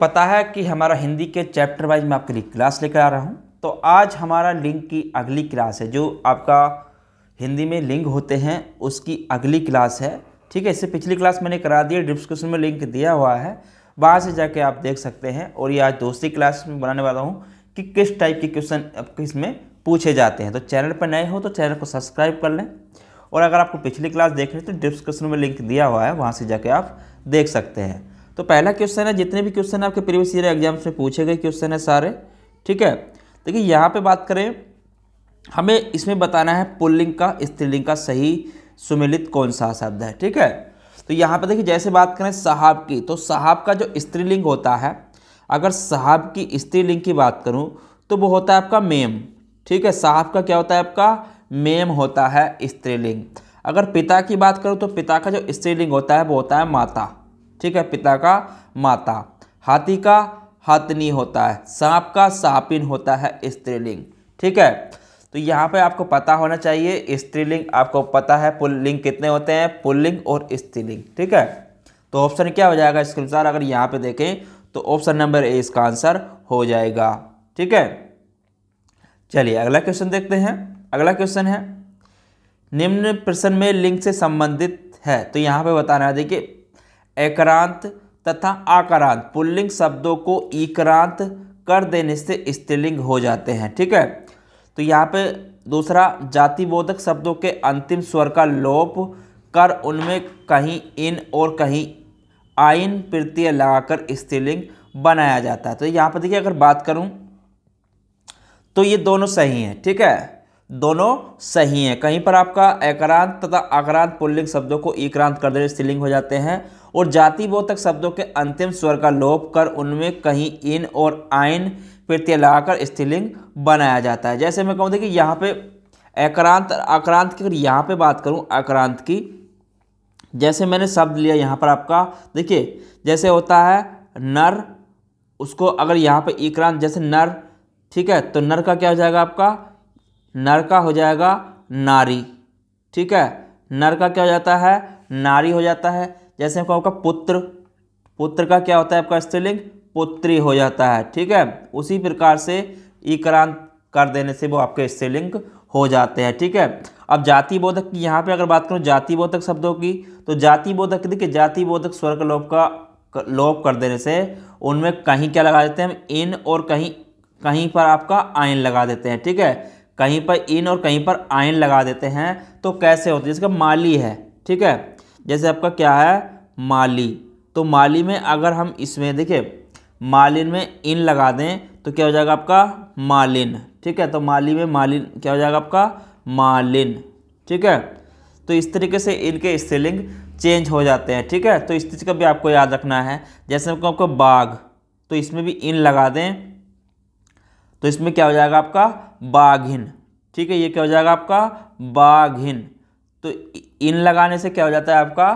पता है कि हमारा हिंदी के चैप्टर वाइज मैं आपके लिए क्लास लेकर आ रहा हूँ तो आज हमारा लिंक की अगली क्लास है जो आपका हिंदी में लिंक होते हैं उसकी अगली क्लास है ठीक है इससे पिछली क्लास मैंने करा दी है डिस्क्रिप्शन में लिंक दिया हुआ है वहाँ से जाके आप देख सकते हैं और ये आज दूसरी क्लास में बनाने वाला हूँ कि किस टाइप के क्वेश्चन आपके इसमें पूछे जाते हैं तो चैनल पर नए हो तो चैनल को सब्सक्राइब कर लें और अगर आपको पिछली क्लास देख रहे हैं तो डिस्क्रिप्शन में लिंक दिया हुआ है वहाँ से जाके आप देख सकते हैं तो पहला क्वेश्चन है जितने भी क्वेश्चन आपके प्रीवियस ईयर एग्जाम्स में पूछे गए क्वेश्चन है सारे ठीक है देखिए यहाँ पे बात करें हमें इसमें बताना है पुल्लिंग का स्त्रीलिंग का सही सुमिलित कौन सा शब्द है ठीक है तो यहाँ पे देखिए जैसे बात करें साहब की तो साहब का जो स्त्रीलिंग होता है अगर साहब की स्त्रीलिंग की बात करूँ तो वो होता है आपका मेम ठीक है साहब का क्या होता है आपका मेम होता है स्त्रीलिंग अगर पिता की बात करूँ तो पिता का जो स्त्रीलिंग होता है वो होता है माता ठीक है पिता का माता हाथी का हाथनी होता है सांप का सापिन होता है स्त्रीलिंग ठीक है तो यहाँ पे आपको पता होना चाहिए स्त्रीलिंग आपको पता है पुल्लिंग कितने होते हैं पुल्लिंग और स्त्रीलिंग ठीक है तो ऑप्शन क्या हो जाएगा इसके अनुसार अगर यहाँ पे देखें तो ऑप्शन नंबर ए इसका आंसर हो जाएगा ठीक है चलिए अगला क्वेश्चन देखते हैं अगला क्वेश्चन है निम्न प्रश्न में लिंग से संबंधित है तो यहाँ पे बताना है देखिए एकांत तथा आकरांत पुल्लिंग शब्दों को इक्रांत कर देने से स्त्रीलिंग हो जाते हैं ठीक है तो यहाँ पे दूसरा जातिबोधक शब्दों के अंतिम स्वर का लोप कर उनमें कहीं इन और कहीं आइन प्रत्यय लगाकर स्त्रीलिंग बनाया जाता है तो यहाँ पर देखिए अगर बात करूँ तो ये दोनों सही हैं ठीक है दोनों सही हैं कहीं पर आपका एकरांत तथा अक्रांत पुल्लिंग शब्दों को एकांत कर देने स्त्रीलिंग हो जाते हैं और जाति बोधक शब्दों के अंतिम स्वर का लोप कर उनमें कहीं इन और आइन प्रत्यय लगाकर स्त्रीलिंग बनाया जाता है जैसे मैं कहूँ देखिए यहाँ पे एकांत अक्रांत की अगर यहाँ पर बात करूँ अक्रांत की जैसे मैंने शब्द लिया यहाँ पर आपका देखिए जैसे होता है नर उसको अगर यहाँ पर एकांत जैसे नर ठीक है तो नर का क्या हो जाएगा आपका नर का हो जाएगा नारी ठीक है नर का क्या हो जाता है नारी हो जाता है जैसे हमको आपका पुत्र पुत्र का क्या होता है आपका स्त्रीलिंग पुत्री हो जाता है ठीक है उसी प्रकार से इक्रांत कर देने से वो आपके स्त्रीलिंग हो जाते हैं ठीक है अब जाति बोधक की यहाँ पर अगर बात करूँ जाति बोधक शब्दों की तो जाति बोधक देखिए जाति बोधक स्वर्ग लोप का लोप कर देने से उनमें कहीं क्या लगा देते हैं इन और कहीं कहीं पर आपका आयन लगा देते हैं ठीक है कहीं पर इन और कहीं पर आइन लगा देते हैं तो कैसे होते हैं जिसका माली है ठीक है जैसे आपका क्या है माली तो माली में अगर हम इसमें देखिए मालिन में इन लगा दें तो क्या हो जाएगा आपका मालिन ठीक है तो माली में मालिन क्या हो जाएगा आपका मालिन ठीक है तो इस तरीके से इनके स्पेलिंग चेंज हो जाते हैं ठीक है तो इस चीज़ का भी आपको याद रखना है जैसे आपको आपको बाघ तो इसमें भी इन लगा दें तो इसमें क्या हो जाएगा आपका बाघिन ठीक है ये क्या हो जाएगा आपका बाघिन तो इन लगाने से क्या हो जाता है आपका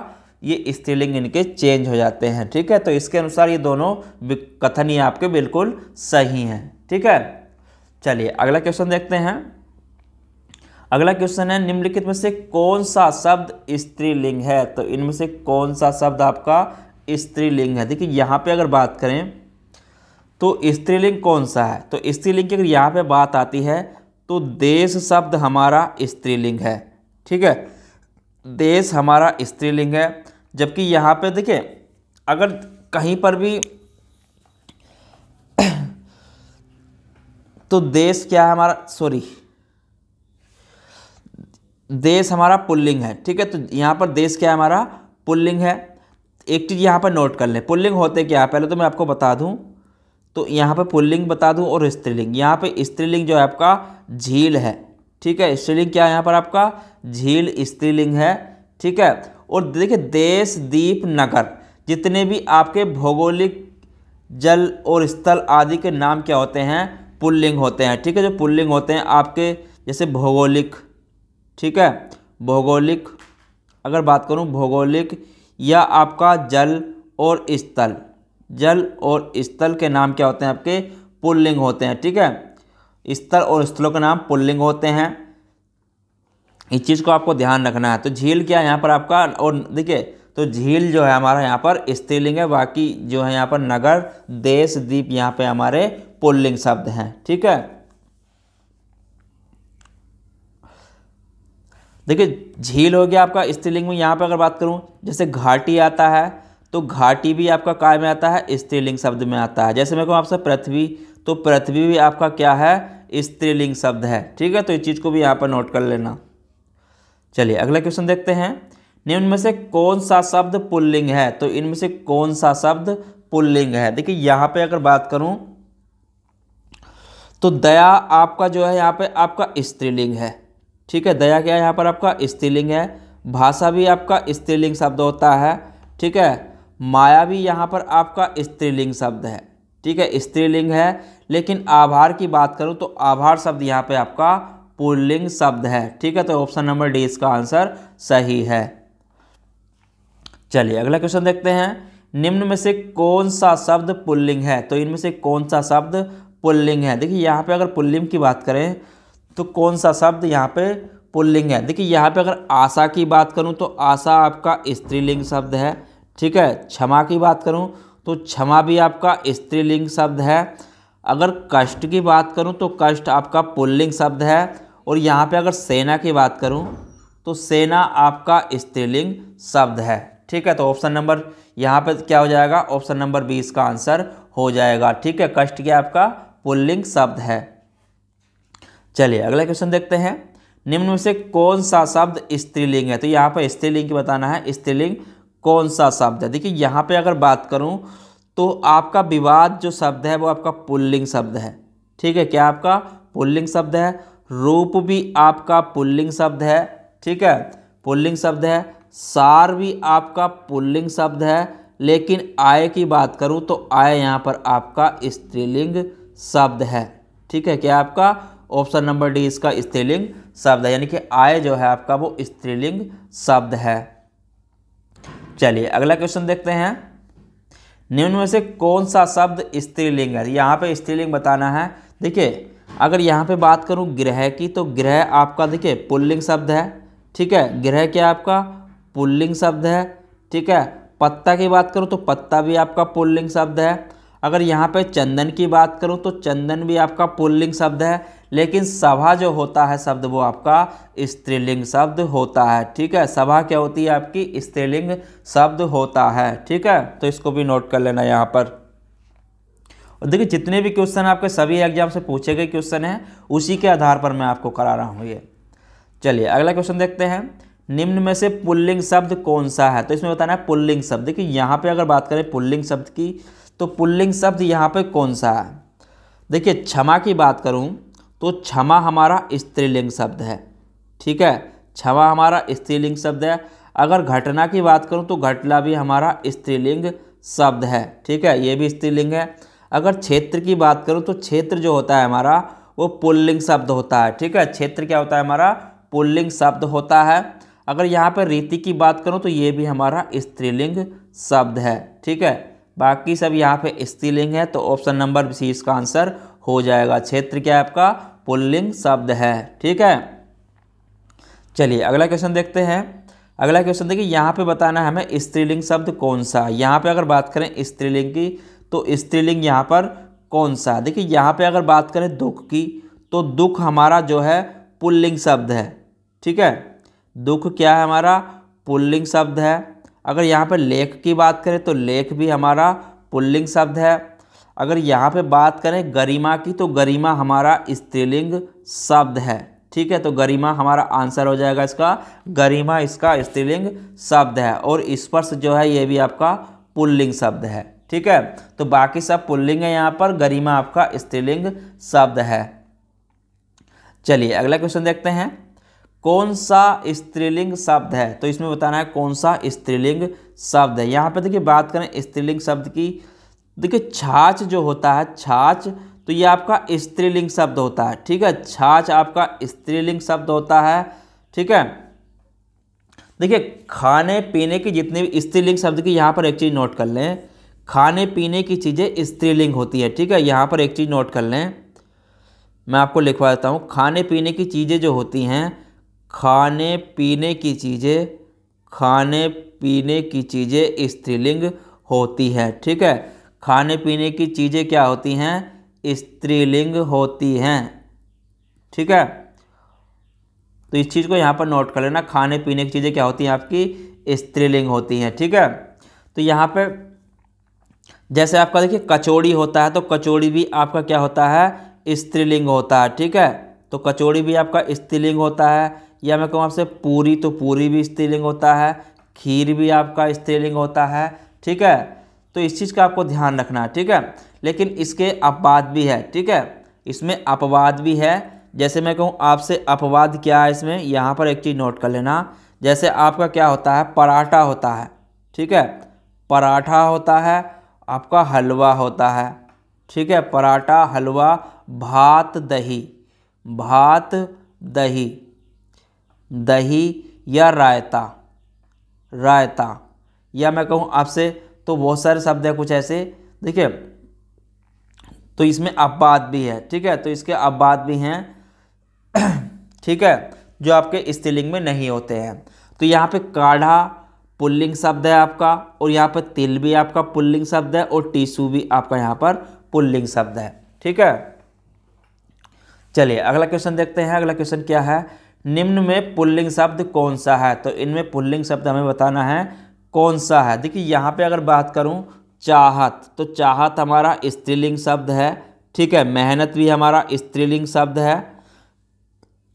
ये स्त्रीलिंग इनके चेंज हो जाते हैं ठीक है तो इसके अनुसार ये दोनों कथन ये आपके बिल्कुल सही हैं ठीक है चलिए अगला क्वेश्चन देखते हैं अगला क्वेश्चन है निम्नलिखित में से कौन सा शब्द स्त्रीलिंग है तो इनमें से कौन सा शब्द आपका स्त्रीलिंग है देखिए यहाँ पे अगर बात करें तो स्त्रीलिंग कौन सा है तो स्त्रीलिंग की अगर यहाँ पे बात आती है तो देश शब्द हमारा स्त्रीलिंग है ठीक है देश हमारा स्त्रीलिंग है जबकि यहाँ पे देखिए अगर कहीं पर भी तो देश क्या है हमारा सॉरी देश हमारा पुल्लिंग है ठीक है तो यहाँ पर देश क्या है हमारा पुल्लिंग है एक चीज़ यहाँ पर नोट कर लें पुल्लिंग होते क्या है पहले तो मैं आपको बता दूँ तो यहाँ पे पुल्लिंग बता दूँ और स्त्रीलिंग यहाँ पे स्त्रीलिंग जो है आपका झील है ठीक है स्त्रीलिंग क्या है यहाँ पर आपका झील स्त्रीलिंग है ठीक है और देखिए देश दीप नगर जितने भी आपके भौगोलिक जल और स्थल आदि के नाम क्या होते हैं पुल्लिंग होते हैं ठीक है जो पुल्लिंग होते हैं आपके जैसे भौगोलिक ठीक है भौगोलिक अगर बात करूँ भौगोलिक या आपका जल और स्थल जल और स्थल के नाम क्या होते हैं आपके पुल्लिंग होते हैं ठीक है स्थल और स्थलों के नाम पुल्लिंग होते हैं इस चीज़ को आपको ध्यान रखना है तो झील क्या है यहाँ पर आपका और देखिए तो झील जो है हमारा यहाँ पर स्त्रीलिंग है बाकी जो है यहाँ पर नगर देश द्वीप यहाँ पे हमारे पुल्लिंग शब्द हैं ठीक है देखिए झील हो गया आपका स्त्रीलिंग में यहाँ पर अगर बात करूँ जैसे घाटी आता है तो घाटी भी आपका काय में आता है स्त्रीलिंग शब्द में आता है जैसे मैं कहूँ आपसे पृथ्वी तो पृथ्वी भी आपका क्या है स्त्रीलिंग शब्द है ठीक है तो इस चीज़ को भी यहाँ पर नोट कर लेना चलिए अगला क्वेश्चन देखते हैं निम्न में से कौन सा शब्द पुल्लिंग है तो इनमें से कौन सा शब्द पुल्लिंग है देखिए यहाँ पे अगर बात करूँ तो दया आपका जो है यहाँ पे आपका स्त्रीलिंग है ठीक है दया क्या है यहाँ पर आपका स्त्रीलिंग है भाषा भी आपका स्त्रीलिंग शब्द होता है ठीक है माया भी यहाँ पर आपका स्त्रीलिंग शब्द है ठीक है स्त्रीलिंग है लेकिन आभार की बात करूँ तो आभार शब्द यहाँ पे आपका पुल्लिंग शब्द है ठीक है तो ऑप्शन नंबर डी इसका आंसर सही है चलिए अगला क्वेश्चन देखते हैं निम्न में से कौन सा शब्द पुल्लिंग है तो इनमें से कौन सा शब्द पुल्लिंग है देखिए यहाँ पे अगर पुल्लिंग की बात करें तो कौन सा शब्द यहाँ पे पुल्लिंग है देखिए यहाँ पे अगर आशा की बात करूँ तो आशा आपका स्त्रीलिंग शब्द है ठीक है क्षमा की बात करूँ तो क्षमा भी आपका स्त्रीलिंग शब्द है अगर कष्ट की बात करूँ तो कष्ट आपका पुल्लिंग शब्द है और यहाँ पे अगर सेना की बात करूँ तो सेना आपका स्त्रीलिंग शब्द है ठीक है तो ऑप्शन नंबर यहाँ पे क्या हो जाएगा ऑप्शन नंबर बी इसका आंसर हो जाएगा ठीक है कष्ट क्या आपका पुल्लिंग शब्द है चलिए अगला क्वेश्चन देखते हैं निम्न में से कौन सा शब्द स्त्रीलिंग है तो यहाँ पर स्त्रीलिंग की बताना है स्त्रीलिंग कौन सा शब्द है देखिए यहाँ पे अगर बात करूँ तो आपका विवाद जो शब्द है वो आपका पुल्लिंग शब्द है ठीक है क्या आपका पुल्लिंग शब्द है रूप भी आपका पुल्लिंग शब्द है ठीक है पुल्लिंग शब्द है सार भी आपका पुल्लिंग शब्द है लेकिन आय की बात करूँ तो आय यहाँ पर आपका स्त्रीलिंग शब्द है ठीक है क्या आपका ऑप्शन नंबर डी इसका स्त्रीलिंग शब्द है यानी कि आय जो है आपका वो स्त्रीलिंग शब्द है चलिए अगला क्वेश्चन देखते हैं निम्न में से कौन सा शब्द स्त्रीलिंग है यहाँ पे स्त्रीलिंग बताना है देखिए अगर यहाँ पे बात करूँ ग्रह की तो ग्रह आपका देखिए पुल्लिंग शब्द है ठीक है ग्रह क्या आपका पुल्लिंग शब्द है ठीक है पत्ता की बात करूँ तो पत्ता भी आपका पुल्लिंग शब्द है अगर यहाँ पे चंदन की बात करूँ तो चंदन भी आपका पुल्लिंग शब्द है लेकिन सभा जो होता है शब्द वो आपका स्त्रीलिंग शब्द होता है ठीक है सभा क्या होती है आपकी स्त्रीलिंग शब्द होता है ठीक है तो इसको भी नोट कर लेना यहाँ पर और देखिए जितने भी क्वेश्चन आपके सभी एग्जाम से पूछे गए क्वेश्चन हैं उसी के आधार पर मैं आपको करा रहा हूँ ये चलिए अगला क्वेश्चन देखते हैं निम्न में से पुल्लिंग शब्द कौन सा है तो इसमें बताना है पुल्लिंग शब्द देखिए यहाँ पे अगर बात करें पुल्लिंग शब्द की तो पुल्लिंग शब्द यहाँ पे कौन सा है देखिए क्षमा की बात करूँ तो क्षमा हमारा स्त्रीलिंग शब्द है ठीक है क्षमा हमारा स्त्रीलिंग शब्द है अगर घटना की बात करूँ तो घटना भी हमारा स्त्रीलिंग शब्द है ठीक है ये भी स्त्रीलिंग है अगर क्षेत्र की बात करूँ तो क्षेत्र जो होता है हमारा वो पुल्लिंग शब्द होता है ठीक है क्षेत्र क्या होता है हमारा पुल्लिंग शब्द होता है अगर यहाँ पर रीति की बात करूँ तो ये भी हमारा स्त्रीलिंग शब्द है ठीक है बाकी सब यहाँ पे स्त्रीलिंग है तो ऑप्शन नंबर सी इसका आंसर हो जाएगा क्षेत्र क्या है आपका पुल्लिंग शब्द है ठीक है चलिए अगला क्वेश्चन देखते हैं अगला क्वेश्चन देखिए यहाँ पे बताना है हमें स्त्रीलिंग शब्द कौन सा यहाँ पे अगर बात करें स्त्रीलिंग की तो स्त्रीलिंग यहाँ पर कौन सा देखिए यहाँ पे अगर बात करें दुख की तो दुख हमारा जो है पुल्लिंग शब्द है ठीक है दुख क्या है हमारा पुल्लिंग शब्द है अगर यहाँ पे लेख की बात करें तो लेख भी हमारा पुल्लिंग शब्द है अगर यहाँ पे बात करें गरिमा की तो गरिमा हमारा स्त्रीलिंग शब्द है ठीक है तो गरिमा हमारा आंसर हो जाएगा इसका गरिमा इसका स्त्रीलिंग शब्द है और स्पर्श जो है ये भी आपका पुल्लिंग शब्द है ठीक है तो बाकी सब पुल्लिंग है यहाँ पर गरिमा आपका स्त्रीलिंग शब्द है चलिए अगला क्वेश्चन देखते हैं कौन सा स्त्रीलिंग शब्द है तो इसमें बताना है कौन सा स्त्रीलिंग शब्द है यहाँ पे देखिए बात करें स्त्रीलिंग शब्द की देखिए छाछ जो होता है छाछ तो ये आपका स्त्रीलिंग शब्द होता है ठीक है छाछ आपका स्त्रीलिंग शब्द होता है ठीक है देखिए खाने पीने की जितने भी स्त्रीलिंग शब्द की यहाँ पर एक चीज़ नोट कर लें खाने पीने की चीज़ें स्त्रीलिंग होती है ठीक है यहाँ पर एक चीज़ नोट कर लें मैं आपको लिखवा देता हूँ खाने पीने की चीज़ें जो होती हैं खाने पीने की चीज़ें खाने पीने की चीज़ें स्त्रीलिंग होती है ठीक है खाने पीने की चीज़ें क्या होती हैं स्त्रीलिंग होती हैं ठीक है तो इस चीज़ को यहाँ पर नोट कर लेना खाने पीने की चीज़ें क्या होती हैं आपकी स्त्रीलिंग होती हैं ठीक है तो यहाँ पे जैसे आपका देखिए कचौड़ी होता है तो कचौड़ी भी आपका क्या होता है स्त्रीलिंग होता है ठीक है तो कचौड़ी भी आपका स्त्रीलिंग होता है या मैं कहूँ आपसे पूरी तो पूरी भी स्त्रीलिंग होता है खीर भी आपका स्त्रीलिंग होता है ठीक है तो इस चीज़ का आपको ध्यान रखना है ठीक है लेकिन इसके अपवाद भी है ठीक है इसमें अपवाद भी है जैसे मैं कहूँ आपसे अपवाद क्या है इसमें यहाँ पर एक चीज़ नोट कर लेना जैसे आपका क्या होता है पराठा होता है ठीक है पराठा होता है आपका हलवा होता है ठीक है पराठा हलवा भात दही भात दही दही या रायता रायता या मैं कहूँ आपसे तो बहुत सारे शब्द हैं कुछ ऐसे देखिए तो इसमें अपवाद भी है ठीक है तो इसके अपवाद भी हैं ठीक है जो आपके स्त्रीलिंग में नहीं होते हैं तो यहाँ पे काढ़ा पुल्लिंग शब्द है आपका और यहाँ पर तिल भी आपका पुल्लिंग शब्द है और टीसू भी आपका यहाँ पर पुल्लिंग शब्द है ठीक है चलिए अगला क्वेश्चन देखते हैं अगला क्वेश्चन क्या है निम्न में पुल्लिंग शब्द कौन सा है तो इनमें पुल्लिंग शब्द हमें बताना है कौन सा है देखिए यहाँ पे अगर बात करूँ चाहत तो चाहत हमारा स्त्रीलिंग शब्द है ठीक है मेहनत भी हमारा स्त्रीलिंग शब्द है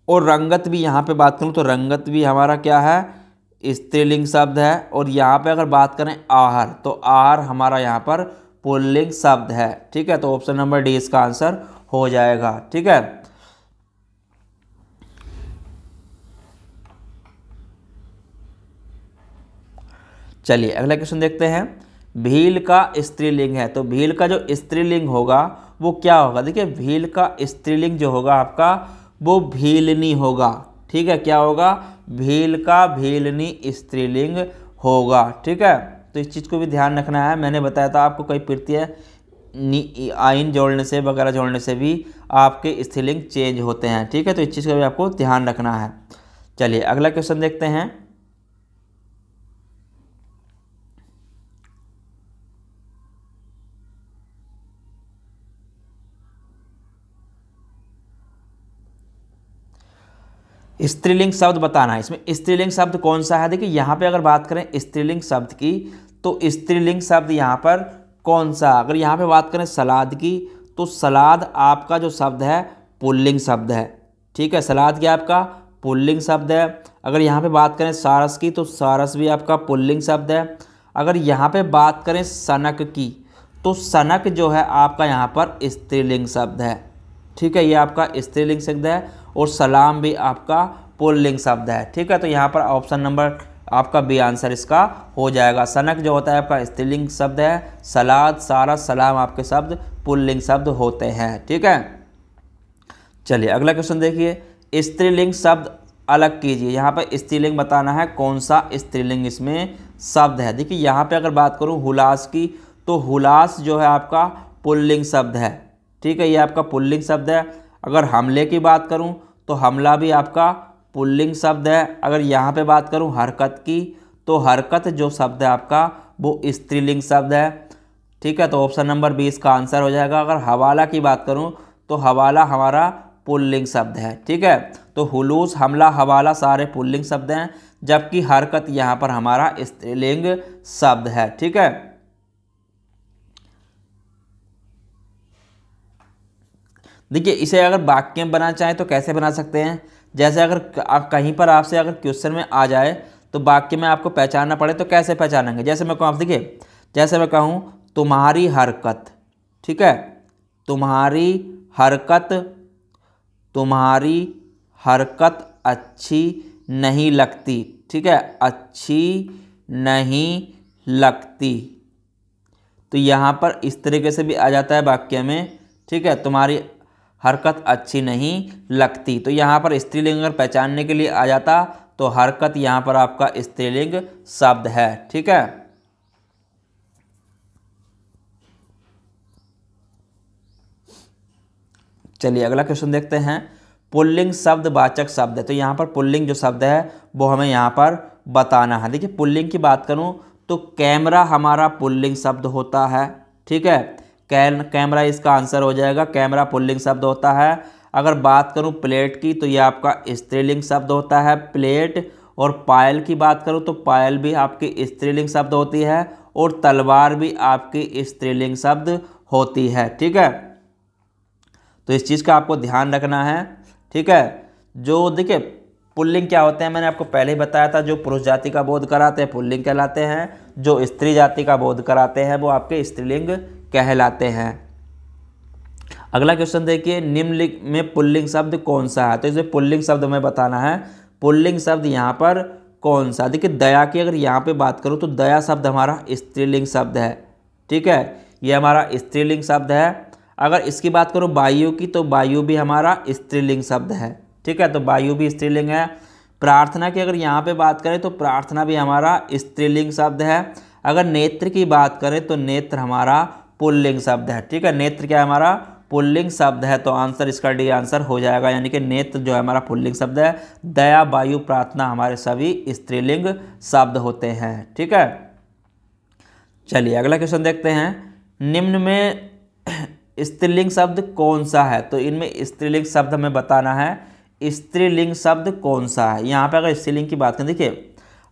और रंगत भी यहाँ पे बात करूँ तो रंगत भी हमारा क्या है स्त्रीलिंग शब्द है और यहाँ पे अगर बात करें आहार तो आहार हमारा यहाँ पर पुल्लिंग शब्द है ठीक है तो ऑप्शन नंबर डी इसका आंसर हो जाएगा ठीक है चलिए अगला क्वेश्चन देखते हैं भील का स्त्रीलिंग है तो भील का जो स्त्रीलिंग होगा वो क्या होगा देखिए भील का स्त्रीलिंग जो होगा आपका वो भीलनी होगा ठीक है क्या होगा भील का भीलनी स्त्रीलिंग होगा ठीक है तो इस चीज़ को भी ध्यान रखना है मैंने बताया था आपको कई प्रत्यय आइन जोड़ने से वगैरह जोड़ने से भी आपके स्त्रीलिंग चेंज होते हैं ठीक है तो इस चीज़ का भी आपको ध्यान रखना है चलिए अगला क्वेश्चन देखते हैं स्त्रीलिंग शब्द बताना है इसमें स्त्रीलिंग शब्द कौन सा है देखिए यहाँ पे अगर बात करें स्त्रीलिंग शब्द की तो स्त्रीलिंग शब्द यहाँ पर कौन सा अगर यहाँ पे बात करें सलाद की तो सलाद आपका जो शब्द है पुल्लिंग शब्द है ठीक है सलाद क्या आपका पुल्लिंग शब्द है अगर यहाँ पे बात करें सारस की तो सारस भी आपका पुल्लिंग शब्द है अगर यहाँ पर बात करें सनक की तो सनक जो है आपका यहाँ पर स्त्रीलिंग शब्द है ठीक है ये आपका स्त्रीलिंग शब्द है और सलाम भी आपका पुल्लिंग शब्द है ठीक है तो यहाँ पर ऑप्शन नंबर आपका बी आंसर इसका हो जाएगा सनक जो होता है आपका स्त्रीलिंग शब्द है सलाद सारा सलाम आपके शब्द पुल्लिंग शब्द होते हैं ठीक है चलिए अगला क्वेश्चन देखिए स्त्रीलिंग शब्द अलग कीजिए यहाँ पर स्त्रीलिंग बताना है कौन सा स्त्रीलिंग इसमें शब्द है देखिए यहाँ पे अगर बात करूँ हुलास की तो हुलास जो है आपका पुल्लिंग शब्द है ठीक है ये आपका पुल्लिंग शब्द है अगर हमले की बात करूँ तो हमला भी आपका पुल्लिंग शब्द है अगर यहाँ पे बात करूँ हरकत की तो हरकत जो शब्द है आपका वो स्त्रीलिंग शब्द है ठीक है तो ऑप्शन नंबर बीस का आंसर हो जाएगा अगर हवाला की बात करूँ तो हवाला हमारा पुल्लिंग शब्द है ठीक है तो हुलूस हमला हवाला सारे पुल्लिंग शब्द हैं जबकि हरकत यहाँ पर हमारा स्त्रीलिंग शब्द है ठीक है देखिए इसे अगर वाक्य में बनाना चाहें तो कैसे बना सकते हैं जैसे अगर कहीं पर आपसे अगर क्वेश्चन में आ जाए तो वाक्य में आपको पहचानना पड़े तो कैसे पहचानेंगे जैसे मैं कहूँ आप देखिए जैसे मैं कहूँ तुम्हारी हरकत ठीक है तुम्हारी हरकत तुम्हारी हरकत अच्छी नहीं लगती ठीक है अच्छी नहीं लगती तो यहाँ पर इस तरीके से भी आ जाता है वाक्य में ठीक है तुम्हारी हरकत अच्छी नहीं लगती तो यहाँ पर स्त्रीलिंग अगर पहचानने के लिए आ जाता तो हरकत यहाँ पर आपका स्त्रीलिंग शब्द है ठीक है चलिए अगला क्वेश्चन देखते हैं पुल्लिंग शब्द वाचक शब्द है तो यहाँ पर पुल्लिंग जो शब्द है वो हमें यहाँ पर बताना है देखिए पुल्लिंग की बात करूँ तो कैमरा हमारा पुल्लिंग शब्द होता है ठीक है कैन कैमरा इसका आंसर हो जाएगा कैमरा पुल्लिंग शब्द होता है अगर बात करूं प्लेट की तो ये आपका स्त्रीलिंग शब्द होता है प्लेट और पायल की बात करूं तो पायल भी आपकी स्त्रीलिंग शब्द होती है और तलवार भी आपकी स्त्रीलिंग शब्द होती है ठीक है तो इस चीज़ का आपको ध्यान रखना है ठीक है जो देखिए पुल्लिंग क्या होते हैं मैंने आपको पहले ही बताया था जो पुरुष जाति का बोध कराते हैं पुल्लिंग कहलाते हैं जो स्त्री जाति का बोध कराते हैं वो आपके स्त्रीलिंग कहलाते हैं अगला क्वेश्चन देखिए निम्नलिखित में पुल्लिंग शब्द कौन सा है तो इसमें पुल्लिंग शब्द हमें बताना है पुल्लिंग शब्द यहाँ पर कौन सा देखिए दया की अगर यहाँ पे बात करूँ तो दया शब्द हमारा स्त्रीलिंग शब्द है ठीक है ये हमारा स्त्रीलिंग शब्द है अगर इसकी बात करूँ वायु की तो वायु भी हमारा स्त्रीलिंग शब्द है ठीक है तो वायु भी स्त्रीलिंग है प्रार्थना की अगर यहाँ पे बात करें तो प्रार्थना भी हमारा स्त्रीलिंग शब्द है अगर नेत्र की बात करें तो नेत्र हमारा पुल्लिंग शब्द है ठीक है नेत्र क्या है हमारा पुल्लिंग शब्द है तो आंसर इसका डी आंसर हो जाएगा यानी कि नेत्र जो है हमारा पुल्लिंग शब्द है दया वायु प्रार्थना हमारे सभी स्त्रीलिंग शब्द होते हैं ठीक है चलिए अगला क्वेश्चन देखते हैं निम्न में स्त्रीलिंग शब्द कौन सा है तो इनमें स्त्रीलिंग शब्द हमें बताना है स्त्रीलिंग शब्द कौन सा है यहाँ पे अगर स्त्रीलिंग की बात करें देखिए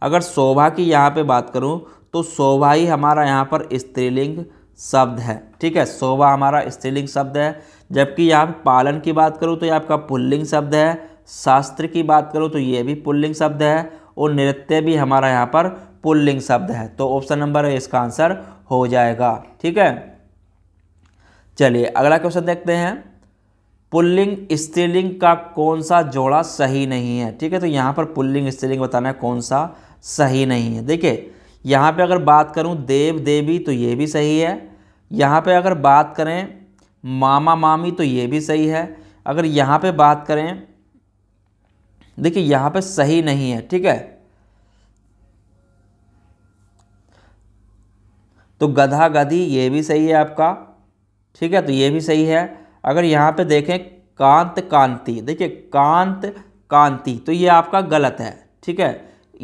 अगर शोभा की यहाँ पे बात करूँ तो शोभा ही हमारा यहाँ पर स्त्रीलिंग शब्द है ठीक है सोवा हमारा स्त्रीलिंग शब्द है जबकि यहाँ पर पालन की बात करूँ तो ये आपका पुल्लिंग शब्द है शास्त्र की बात करूँ तो ये भी पुल्लिंग शब्द है और नृत्य भी हमारा यहाँ पर पुल्लिंग शब्द है तो ऑप्शन नंबर इसका आंसर हो जाएगा ठीक है चलिए अगला क्वेश्चन देखते हैं पुल्लिंग स्त्रीलिंग का कौन सा जोड़ा सही नहीं है ठीक है तो यहाँ पर पुल्लिंग स्त्रीलिंग बताना है कौन सा सही नहीं है देखिए यहाँ पे अगर बात करूँ देव देवी तो ये भी सही है यहाँ पे अगर बात करें मामा मामी तो ये भी सही है अगर यहाँ पे बात करें देखिए यहाँ पे सही नहीं है ठीक है तो गधा गधी ये भी सही है आपका ठीक है तो ये भी सही है अगर यहाँ पे देखें कांत कांति देखिए कांत कांति तो ये आपका गलत है ठीक है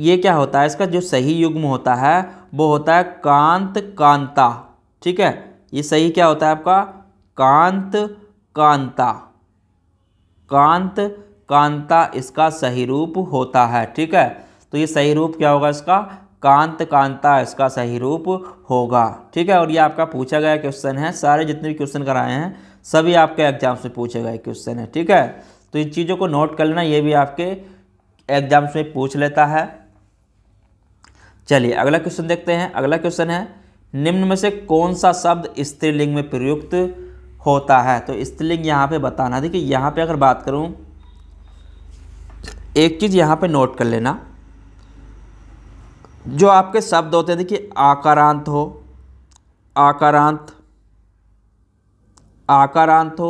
ये क्या होता है इसका जो सही युग्म होता है वो होता है कांत कांता ठीक है ये सही क्या होता है आपका कांत कांता कांत कांता इसका सही रूप होता है ठीक है तो ये सही रूप क्या होगा इसका कांत कांता इसका सही रूप होगा ठीक है और ये आपका पूछा गया क्वेश्चन है सारे जितने भी क्वेश्चन कराए हैं सभी आपके एग्जाम से पूछे गए क्वेश्चन है ठीक है तो इन चीज़ों को नोट कर लेना ये भी आपके एग्जाम्स में पूछ लेता है चलिए अगला क्वेश्चन देखते हैं अगला क्वेश्चन है निम्न में से कौन सा शब्द स्त्रीलिंग में प्रयुक्त होता है तो स्त्रीलिंग यहाँ पे बताना देखिए यहाँ पे अगर बात करूँ एक चीज़ यहाँ पे नोट कर लेना जो आपके शब्द होते हैं देखिए आकारांत हो आकारांत आकारांत हो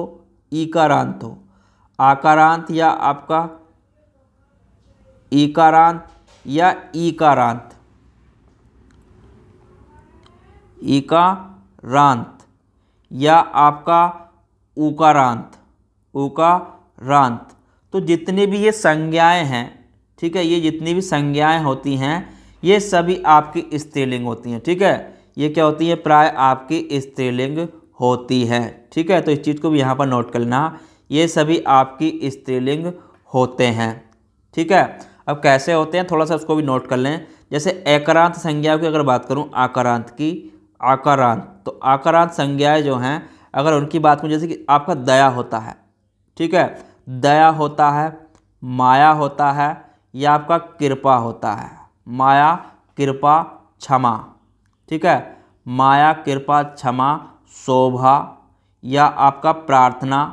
ईकारांत हो आकारांत या आपका ईकारांत या ईकारांत इकारांत या आपका उकारांत उकारांत तो जितने भी ये संज्ञाएं हैं ठीक है ये जितनी भी संज्ञाएं होती हैं ये सभी आपकी स्त्रीलिंग होती हैं ठीक है ये क्या होती है प्राय आपकी स्त्रीलिंग होती है ठीक है तो इस चीज़ को भी यहाँ पर नोट करना ये सभी आपकी स्त्रीलिंग होते हैं ठीक है अब कैसे होते हैं थोड़ा सा उसको भी नोट कर लें जैसे एकांत संज्ञा की अगर बात करूँ आकारांत की आकारांत तो आकारांत संज्ञाएं जो हैं अगर उनकी बात में जैसे कि आपका दया होता है ठीक है दया होता है माया होता है या आपका कृपा होता है माया कृपा क्षमा ठीक है माया कृपा क्षमा शोभा या आपका प्रार्थना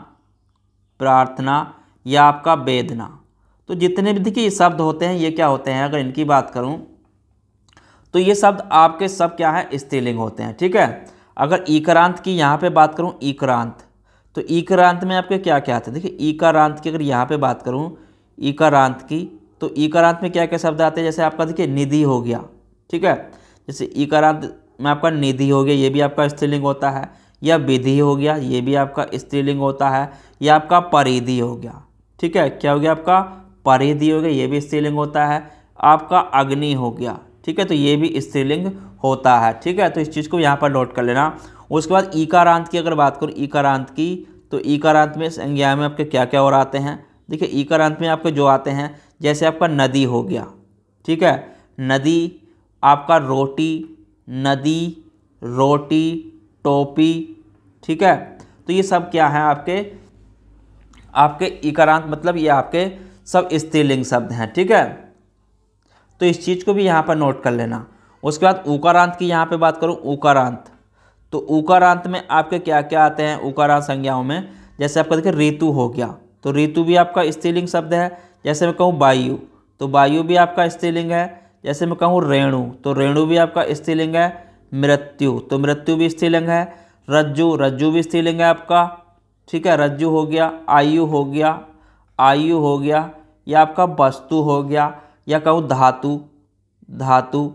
प्रार्थना या आपका वेदना तो जितने भी देखिए शब्द होते हैं ये क्या होते हैं अगर इनकी बात करूं तो ये शब्द आपके सब क्या है स्त्रीलिंग होते हैं ठीक है अगर इकरांत की यहाँ पे बात करूँ इकरांत तो ईकरांत में आपके क्या क्या आते हैं देखिए इकारांत की अगर यहाँ पे बात करूँ इकरांत की तो इकारांत में क्या क्या शब्द आते हैं जैसे आपका देखिए निधि हो गया ठीक है जैसे इकरांत में आपका निधि हो गया ये भी आपका स्त्रीलिंग होता है या विधि हो गया ये भी आपका स्त्रीलिंग होता है या आपका परिधि हो गया ठीक है क्या हो गया आपका परिधि हो गया ये भी स्त्रीलिंग होता है आपका अग्नि हो गया ठीक है तो ये भी स्त्रीलिंग होता है ठीक है तो इस चीज़ को यहाँ पर नोट कर लेना उसके बाद ईकारांत की अगर बात करूँ ईकारांत की तो ईकारांत में संज्ञा में आपके क्या क्या और आते हैं देखिए ईकारांत में आपके जो आते हैं जैसे आपका नदी हो गया ठीक है नदी आपका रोटी नदी रोटी टोपी ठीक है तो ये सब क्या है आपके आपके इकारांत मतलब ये आपके सब स्त्रीलिंग शब्द हैं ठीक है तो इस चीज़ को भी यहाँ पर नोट कर लेना उसके बाद उकारांत की यहाँ पे बात करूँ उकारांत तो उकारांत में आपके क्या क्या आते हैं उकारांत संज्ञाओं में जैसे आपका देखिए ऋतु हो गया तो ऋतु भी आपका स्त्रीलिंग शब्द है जैसे मैं कहूँ वायु तो वायु भी आपका स्त्रीलिंग है जैसे मैं कहूँ रेणु तो रेणु भी आपका स्त्रीलिंग है मृत्यु तो मृत्यु भी स्त्रीलिंग है रज्जु रज्जु भी स्त्रीलिंग है आपका ठीक है रज्जु हो गया आयु हो गया आयु हो गया या आपका वस्तु हो गया या कहूँ धातु धातु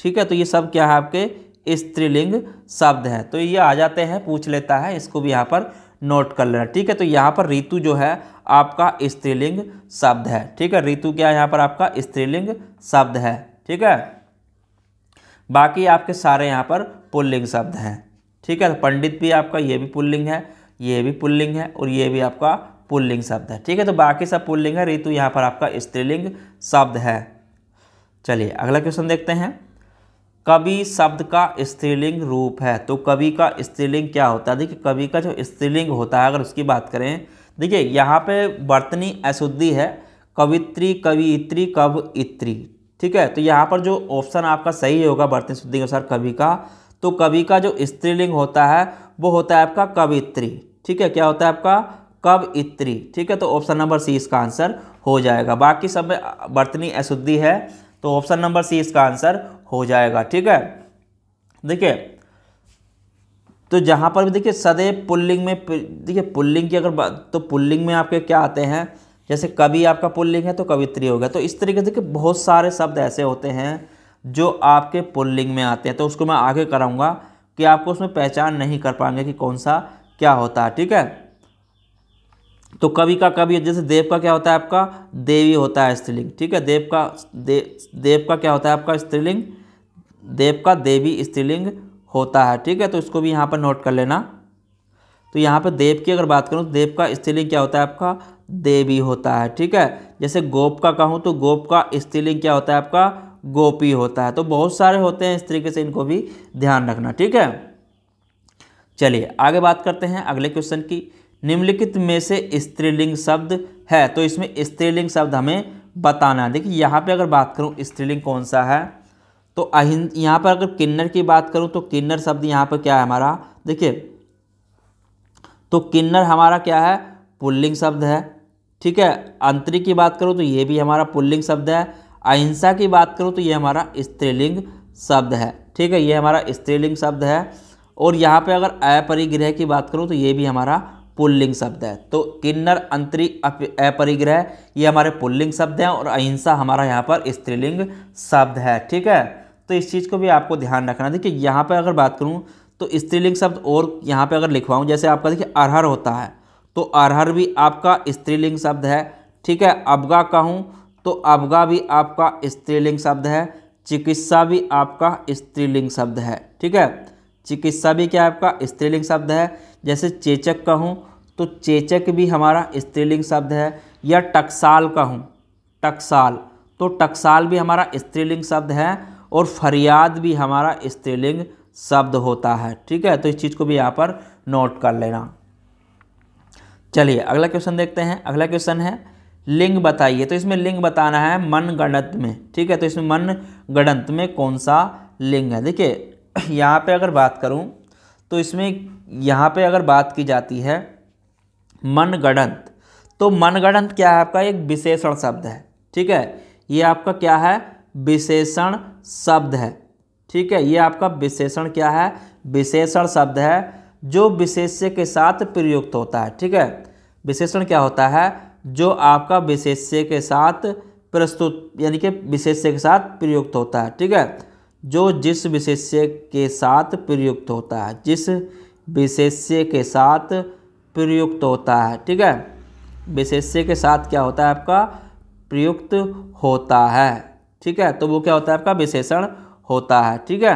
ठीक है तो ये सब क्या है आपके स्त्रीलिंग शब्द हैं तो ये आ जाते हैं पूछ लेता है इसको भी यहाँ पर नोट कर लेना ठीक है तो यहाँ पर ऋतु जो है आपका स्त्रीलिंग शब्द है ठीक है ऋतु क्या है यहाँ पर आपका स्त्रीलिंग शब्द है ठीक है बाकी आपके सारे यहाँ पर पुल्लिंग शब्द हैं ठीक है तो पंडित भी आपका ये भी पुल्लिंग है ये भी पुल्लिंग है और ये भी आपका पुल्लिंग शब्द है ठीक है तो बाकी सब पुल्लिंग है ऋतु यहाँ पर आपका स्त्रीलिंग शब्द है चलिए अगला क्वेश्चन देखते हैं कवि शब्द का स्त्रीलिंग रूप है तो कवि का स्त्रीलिंग क्या होता है देखिए कवि का जो स्त्रीलिंग होता है अगर उसकी बात करें देखिए यहाँ पे बर्तनी अशुद्धि है कवित्री कवियत्री कव इत्री ठीक है तो यहाँ पर जो ऑप्शन आपका सही होगा बर्तनी शुद्धि के अनुसार कवि का तो कवि का जो स्त्रीलिंग होता है वो होता है आपका कवित्री ठीक है क्या होता है आपका कब इत्री ठीक है तो ऑप्शन नंबर सी इसका आंसर हो जाएगा बाकी सब में बर्तनी अशुद्धि है तो ऑप्शन नंबर सी इसका आंसर हो जाएगा ठीक है देखिए तो जहाँ पर भी देखिए सदैव पुल्लिंग में देखिए पुल्लिंग की अगर तो पुल्लिंग में आपके क्या आते हैं जैसे कवि आपका पुल्लिंग है तो कवित्री हो गया तो इस तरीके से देखिए बहुत सारे शब्द ऐसे होते हैं जो आपके पुल्लिंग में आते हैं तो उसको मैं आगे कराऊंगा कि आपको उसमें पहचान नहीं कर पाएंगे कि कौन सा क्या होता है ठीक है तो कवि का कवि जैसे देव का क्या होता है आपका देवी होता है स्त्रीलिंग ठीक है देव का दे, देव का क्या होता है आपका स्त्रीलिंग देव का देवी स्त्रीलिंग होता है ठीक है तो इसको भी यहाँ पर नोट कर लेना तो यहाँ पर देव की अगर बात करूँ तो देव का स्त्रीलिंग क्या होता है आपका देवी होता है ठीक है जैसे गोप का कहूँ तो गोप का स्त्रीलिंग क्या होता है आपका गोपी होता है तो बहुत सारे होते हैं इस तरीके से इनको भी ध्यान रखना ठीक है चलिए आगे बात करते हैं अगले क्वेश्चन की निम्नलिखित में से स्त्रीलिंग शब्द है तो इसमें स्त्रीलिंग शब्द हमें बताना है देखिए यहाँ पे अगर बात करूँ स्त्रीलिंग कौन सा है तो अहिं यहाँ पर अगर किन्नर की बात करूँ तो किन्नर शब्द यहाँ पर क्या है हमारा देखिए तो किन्नर हमारा क्या है पुल्लिंग शब्द है ठीक है अंतरी की बात करूँ तो ये भी हमारा पुल्लिंग शब्द है अहिंसा की बात करूँ तो ये हमारा स्त्रीलिंग शब्द है ठीक है ये हमारा स्त्रीलिंग शब्द है और यहाँ पे अगर अपरिग्रह की बात करूँ तो ये भी हमारा पुल्लिंग शब्द है तो किन्नर अंतरी अपरिग्रह ये हमारे पुल्लिंग शब्द हैं और अहिंसा हमारा यहाँ पर स्त्रीलिंग शब्द है ठीक है तो इस चीज़ को भी आपको ध्यान रखना देखिए यहाँ पर अगर बात करूँ तो स्त्रीलिंग शब्द और यहाँ पर अगर लिखवाऊँ जैसे आपका देखिए अरहर होता है तो अरहर भी आपका स्त्रीलिंग शब्द है ठीक है अबगा कहूँ तो अबगा भी आपका स्त्रीलिंग शब्द है चिकित्सा भी आपका स्त्रीलिंग शब्द है ठीक है चिकित्सा भी क्या आपका स्त्रीलिंग शब्द है जैसे चेचक का हूँ तो चेचक भी हमारा स्त्रीलिंग शब्द है या टकसाल का हूँ टकसाल तो टकसाल भी हमारा स्त्रीलिंग शब्द है और फरियाद भी हमारा स्त्रीलिंग शब्द होता है ठीक है तो इस चीज़ को भी यहाँ पर नोट कर लेना चलिए अगला क्वेश्चन देखते हैं अगला क्वेश्चन है लिंग बताइए तो इसमें लिंग बताना है मन गणत में ठीक है तो इसमें मन गणत में कौन सा लिंग है देखिए यहाँ पे अगर बात करूँ तो इसमें यहाँ पे अगर बात की जाती है मनगणंत तो मनगणंत क्या है आपका एक विशेषण शब्द है ठीक है ये आपका क्या है विशेषण शब्द है ठीक है ये आपका विशेषण क्या है विशेषण शब्द है जो विशेष्य के साथ प्रयुक्त होता है ठीक है विशेषण क्या होता है जो आपका विशेष्य के साथ प्रस्तुत यानी कि विशेष्य के साथ प्रयुक्त होता है ठीक है जो जिस विशेष्य के साथ प्रयुक्त होता है जिस विशेष्य के साथ प्रयुक्त होता है ठीक है विशेष्य के साथ क्या होता है आपका प्रयुक्त होता है ठीक है तो वो क्या होता है आपका विशेषण होता है ठीक है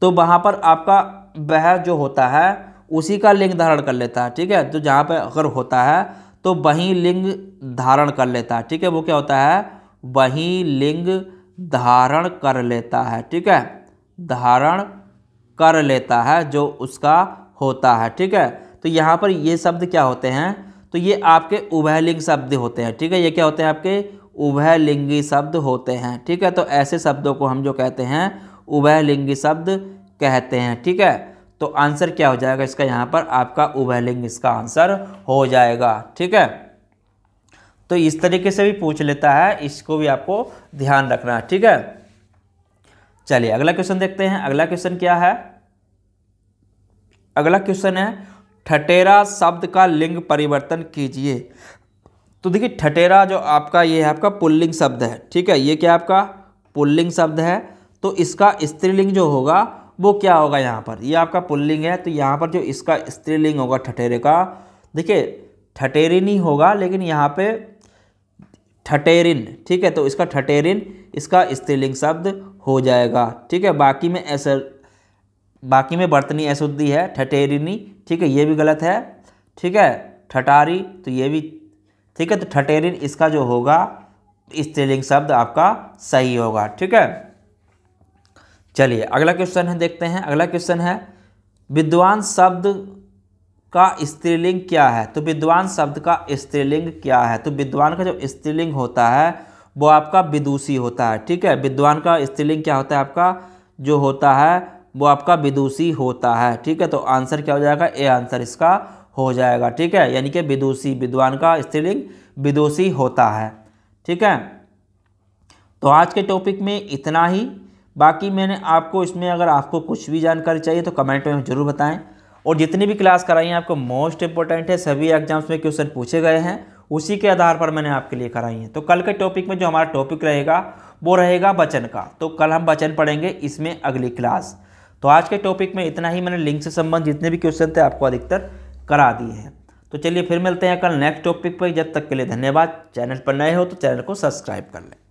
तो वहाँ पर आपका वह जो होता है उसी का लिंग धारण कर लेता है ठीक है तो जहाँ पर अगर होता है तो वहीं लिंग धारण कर लेता है ठीक है वो क्या होता है वहीं लिंग धारण कर लेता है ठीक है धारण कर लेता है जो उसका होता है ठीक है तो यहाँ पर ये शब्द क्या होते हैं तो ये आपके उभयलिंग शब्द होते हैं ठीक है ये क्या होते हैं आपके उभयलिंगी शब्द होते हैं ठीक है तो ऐसे शब्दों को हम जो कहते हैं उभयलिंगी शब्द कहते हैं ठीक है तो आंसर क्या हो जाएगा इसका यहाँ पर आपका उभयलिंग इसका आंसर हो जाएगा ठीक है तो इस तरीके से भी पूछ लेता है इसको भी आपको ध्यान रखना है ठीक है चलिए अगला क्वेश्चन देखते हैं अगला क्वेश्चन क्या है अगला क्वेश्चन है ठटेरा शब्द का लिंग परिवर्तन कीजिए तो देखिए ठटेरा जो आपका ये है आपका पुल्लिंग शब्द है ठीक है ये क्या आपका पुल्लिंग शब्द है तो इसका स्त्रीलिंग जो होगा वो क्या होगा यहाँ पर ये आपका पुल्लिंग है तो यहाँ पर जो इसका स्त्रीलिंग होगा ठटेरे का देखिए ठटेरिन ही होगा लेकिन यहाँ पे ठटेरिन ठीक है तो इसका ठटेरिन इसका स्त्रीलिंग शब्द हो जाएगा ठीक है बाकी में ऐसा बाकी में बर्तनी अशुद्धि है ठटेरिनी ठीक है ये भी गलत है ठीक है ठटारी तो ये भी ठीक है तो ठटेरिन इसका जो होगा स्त्रीलिंग शब्द आपका सही होगा ठीक है चलिए अगला क्वेश्चन है देखते हैं अगला क्वेश्चन है विद्वान शब्द का स्त्रीलिंग क्या है तो विद्वान शब्द का स्त्रीलिंग क्या है तो विद्वान का जो स्त्रीलिंग होता है वो आपका विदुषी होता है ठीक है विद्वान का स्त्रीलिंग क्या होता है आपका जो होता है वो आपका विदुषी होता है ठीक है तो आंसर क्या हो जाएगा ए आंसर इसका हो जाएगा ठीक है यानी कि विदुषी विद्वान का स्त्रीलिंग विदुषी होता है ठीक है तो आज के टॉपिक में इतना ही बाकी मैंने आपको इसमें अगर आपको कुछ भी जानकारी चाहिए तो कमेंट में ज़रूर बताएं और जितनी भी क्लास कराई हैं आपको मोस्ट इंपॉर्टेंट है सभी एग्जाम्स में क्वेश्चन पूछे गए हैं उसी के आधार पर मैंने आपके लिए कराई हैं तो कल के टॉपिक में जो हमारा टॉपिक रहेगा वो रहेगा वचन का तो कल हम वचन पढ़ेंगे इसमें अगली क्लास तो आज के टॉपिक में इतना ही मैंने लिंक से संबंध जितने भी क्वेश्चन थे आपको अधिकतर करा दिए हैं तो चलिए फिर मिलते हैं कल नेक्स्ट टॉपिक पर जब तक के लिए धन्यवाद चैनल पर नए हो तो चैनल को सब्सक्राइब कर लें